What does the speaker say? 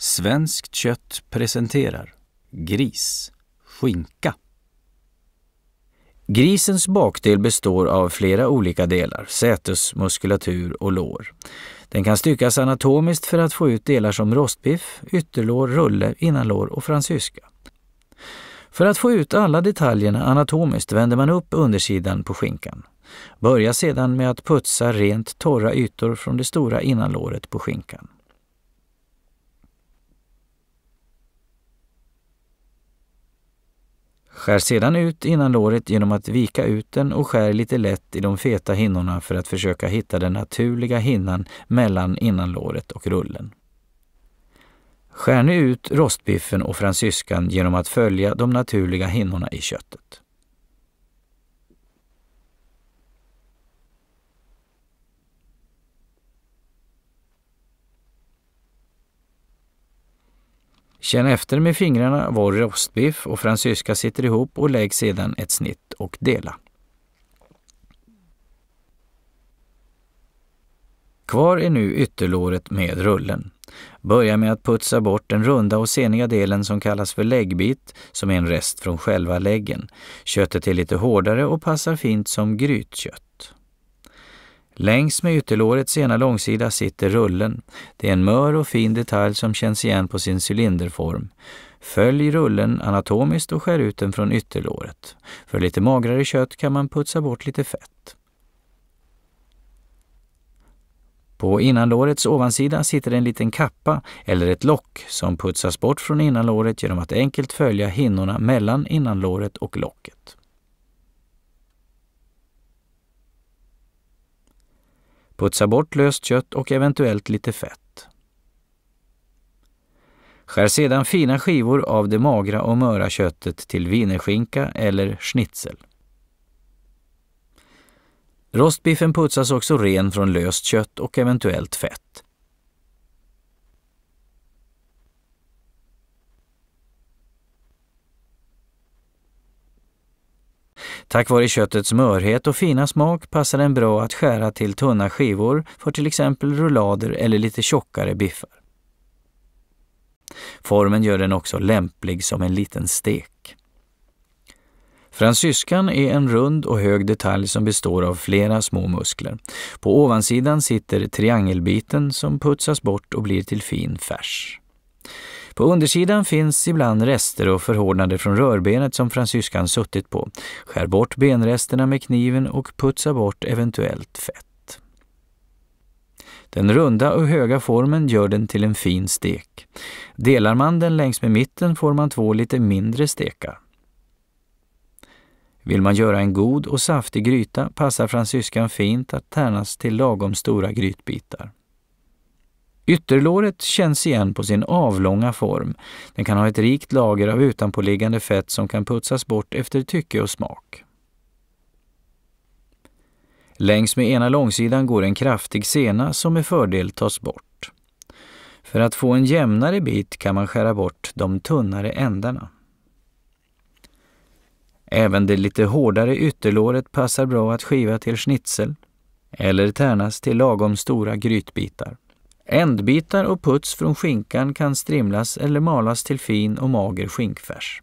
Svenskt kött presenterar Gris, skinka. Grisens bakdel består av flera olika delar, sätesmuskulatur och lår. Den kan styckas anatomiskt för att få ut delar som rostbiff, ytterlår, rulle, innanlår och fransyska. För att få ut alla detaljerna anatomiskt vänder man upp undersidan på skinkan. Börja sedan med att putsa rent torra ytor från det stora innanlåret på skinkan. Skär sedan ut innanlåret genom att vika ut den och skär lite lätt i de feta hinnorna för att försöka hitta den naturliga hinnan mellan innanlåret och rullen. Skär nu ut rostbiffen och fransyskan genom att följa de naturliga hinnorna i köttet. Känn efter med fingrarna var rostbiff och fransyska sitter ihop och lägg sedan ett snitt och dela. Kvar är nu ytterlåret med rullen. Börja med att putsa bort den runda och seniga delen som kallas för läggbit, som är en rest från själva läggen. Köttet är lite hårdare och passar fint som grytkött. Längs med ytterlårets ena långsida sitter rullen. Det är en mör och fin detalj som känns igen på sin cylinderform. Följ rullen anatomiskt och skär ut den från ytterlåret. För lite magrare kött kan man putsa bort lite fett. På innanlårets ovansida sitter en liten kappa eller ett lock som putsas bort från innanlåret genom att enkelt följa hinnorna mellan innanlåret och locket. Putsa bort löst kött och eventuellt lite fett. Skär sedan fina skivor av det magra och möra köttet till wienerskinka eller schnitzel. Rostbiffen putsas också ren från löst kött och eventuellt fett. Tack vare köttets mörhet och fina smak passar den bra att skära till tunna skivor för till exempel rullader eller lite tjockare biffar. Formen gör den också lämplig som en liten stek. Fransyskan är en rund och hög detalj som består av flera små muskler. På ovansidan sitter triangelbiten som putsas bort och blir till fin färs. På undersidan finns ibland rester och förhårdnader från rörbenet som fransyskan suttit på. Skär bort benresterna med kniven och putsa bort eventuellt fett. Den runda och höga formen gör den till en fin stek. Delar man den längs med mitten får man två lite mindre stekar. Vill man göra en god och saftig gryta passar fransyskan fint att tärnas till lagom stora grytbitar. Ytterlåret känns igen på sin avlånga form. Den kan ha ett rikt lager av utanpåliggande fett som kan putsas bort efter tycke och smak. Längs med ena långsidan går en kraftig sena som med fördel tas bort. För att få en jämnare bit kan man skära bort de tunnare ändarna. Även det lite hårdare ytterlåret passar bra att skiva till schnitzel eller tärnas till lagom stora grytbitar. Ändbitar och puts från skinkan kan strimlas eller malas till fin och mager skinkfärs.